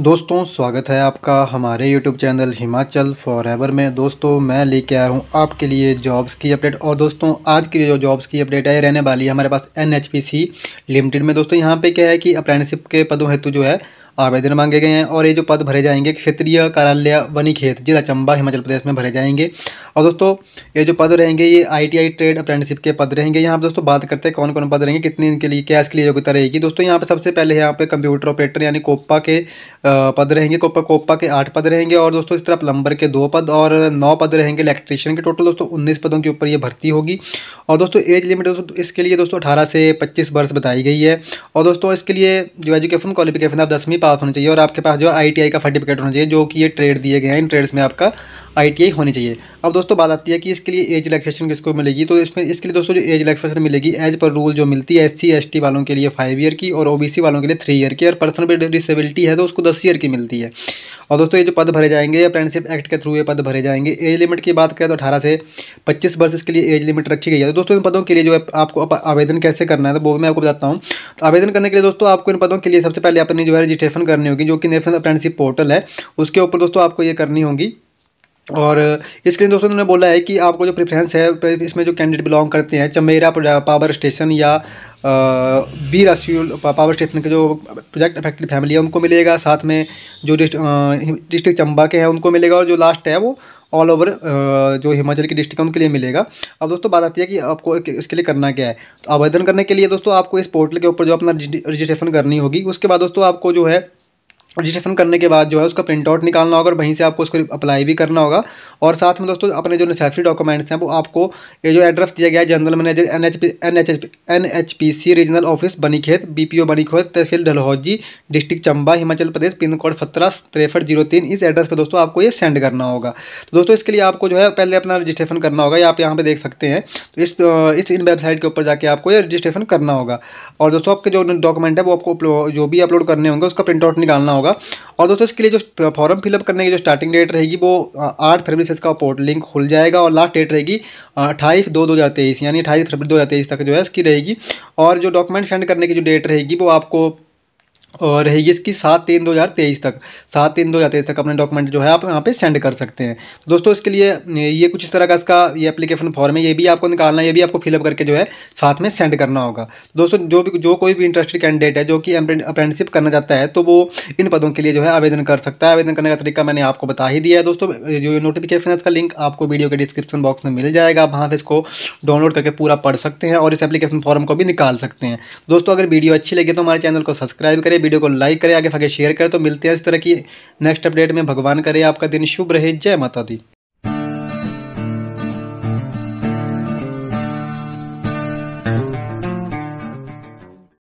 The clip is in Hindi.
दोस्तों स्वागत है आपका हमारे YouTube channel Himachal forever में दोस्तों मैं लेके आया हूँ आपके लिए जॉब्स की अपडेट और दोस्तों आज की जो जॉब्स की अपडेट है रहने वाली है हमारे पास एन लिमिटेड में दोस्तों यहाँ पे क्या है कि अप्रेंटिसिप के पदों हेतु जो है आवेदन मांगे गए हैं और ये जो पद भरे जाएंगे क्षेत्रीय कार्यालय वनीखेत जिला चंबा हिमाचल प्रदेश में भरे जाएंगे और दोस्तों ये जो पद रहेंगे ये आईटीआई ट्रेड अप्रेंटिसिप के पद रहेंगे यहाँ पर दोस्तों बात करते हैं कौन कौन पद रहेंगे कितने इनके लिए कैश के लिए योग्यता रहेगी दोस्तों यहाँ पर सबसे पहले यहाँ पे कंप्यूटर ऑपरेटर यानी कोप्पा के पद रहेंगे कोप्पा कोप्पा के आठ पद रहेंगे और दोस्तों इस तरह प्लम्बर के दो पद और नौ पद रहेंगे इलेक्ट्रिशियन के टोटल दोस्तों उन्नीस पदों के ऊपर ये भर्ती होगी और दोस्तों एज लिमिट दोस्तों इसके लिए दोस्तों अठारह से पच्चीस वर्ष बताई गई है और दोस्तों इसके लिए जो एजुकेशन क्वालिफिकेशन आप दसवीं पास होनी चाहिए और आपके पास जो आई का सर्टिफिकेट होना चाहिए जो कि ये ट्रेड दिए गए हैं इन ट्रेड्स में आपका आई होनी चाहिए अब दोस्तों बात आती है कि इसके लिए एज रिलेक्सेशन किसको मिलेगी तो इसमें इसके लिए दोस्तों जो एज रिलेक्सेशन मिलेगी एज पर रूल जो मिलती है एस सी वालों के लिए फाइव ईयर की और ओ वालों के लिए थ्री ईयर की और पर्सनल डिसेबिलिटी है तो उसको दस ईयर की मिलती है और दोस्तों ये जो पद भरे जाएंगे या फ्रेंडशिप एक्ट के थ्रू ये पद भरे जाएंगे एज लिमिट की बात करें तो अठारह से पच्चीस वर्ष इसके लिए एज लिमिट रखी गई है तो दोस्तों इन पदों के लिए जो है आपको आवेदन कैसे करना है तो वो मैं आपको बताता हूँ तो आवेदन करने के लिए दोस्तों आपको इन पदों के लिए सबसे पहले अपनी जो है रजिस्ट्रेशन करनी होगी जो कि नेशनल अप्रेंटिसिप पोर्टल है उसके ऊपर दोस्तों आपको ये करनी होगी और इसके लिए दोस्तों उन्होंने बोला है कि आपको जो प्रेफरेंस है इसमें जो कैंडिडेट बिलोंग करते हैं चमेरा पावर स्टेशन या बी रस्यूल पावर स्टेशन के जो प्रोजेक्ट अफेक्टेड फैमिली है उनको मिलेगा साथ में जो डिस्ट्रिक्ट चंबा के हैं उनको मिलेगा और जो लास्ट है वो ऑल ओवर जो हिमाचल की डिस्ट्रिक्ट है उनके लिए मिलेगा अब दोस्तों बात आती है कि आपको इसके लिए करना क्या है तो आवेदन करने के लिए दोस्तों आपको इस पोर्टल के ऊपर जो अपना रजिस्ट्रेशन करनी होगी उसके बाद दोस्तों आपको जो है रजिस्ट्रेशन करने के बाद जो है उसका प्रिंट आउट निकालना होगा और वहीं से आपको उसको अप्लाई भी करना होगा और साथ में दोस्तों अपने जो नेसेसरी डॉक्यूमेंट्स हैं वो आपको ये जो एड्रेस दिया गया है general manager N H P N H N H P C regional office Banikhet B P O Banikhet tehsil Dalhousie district Chamba Himachal Pradesh pin code सत्रह तिरसठ जीरो तीन इस एड्रेस पर दोस्तों आपको ये सेंड करना होगा तो दोस्तों इसके लिए आपको जो है पहले अपना रजिस्ट्रेशन करना होगा या आप यहाँ पर देख सकते हैं तो इस इस इन वेबसाइट के ऊपर जाके आपको ये रजिस्ट्रेशन करना होगा और दोस्तों आपके जो डॉक्यूमेंट है वो आपको जो भी अपलोड करने होंगे उसका प्रिंट आउट निकालना होगा होगा और दोस्तों इसके लिए जो फॉर्म फिलअप करने की जो स्टार्टिंग डेट रहेगी वो आठ फरवरी से इसका पोर्ट लिंक खुल जाएगा और लास्ट डेट रहेगी अट्ठाईस दो दो हज़ार तेईस यानी अट्ठाईस फरवरी दो हज़ार तेईस तक जो है इसकी रहेगी और जो डॉक्यूमेंट सेंड करने की जो डेट रहेगी वो आपको और रहेगी इसकी सात तीन दो हज़ार तेईस तक सात तीन दो हज़ार तेईस तक अपने डॉक्यूमेंट जो है आप यहाँ पे सेंड कर सकते हैं तो दोस्तों इसके लिए ये कुछ इस तरह का इसका ये एप्लीकेशन फॉर्म है ये भी आपको निकालना है ये भी आपको फिलअप करके जो है साथ में सेंड करना होगा दोस्तों जो भी जो कोई भी इंटरेस्टेड कैंडिडेट है जो कि अप्रेंटिसिप करना चाहता है तो वो इन पदों के लिए जो है आवेदन कर सकता है आवेदन करने का तरीका मैंने आपको बता ही दिया है दोस्तों जो नोटिफिकेशन है इसका लिंक आपको वीडियो के डिस्क्रिप्शन बॉक्स में मिल जाएगा आप वहाँ से इसको डाउनलोड करके पूरा पढ़ सकते हैं और इस एप्लीकेशन फॉर्म को भी निकाल सकते हैं दोस्तों अगर वीडियो अच्छी लगी तो हमारे चैनल को सब्सक्राइब करें वीडियो को लाइक करें आगे फागे शेयर करें तो मिलते हैं इस तरह की नेक्स्ट अपडेट में भगवान करे आपका दिन शुभ रहे जय माता दी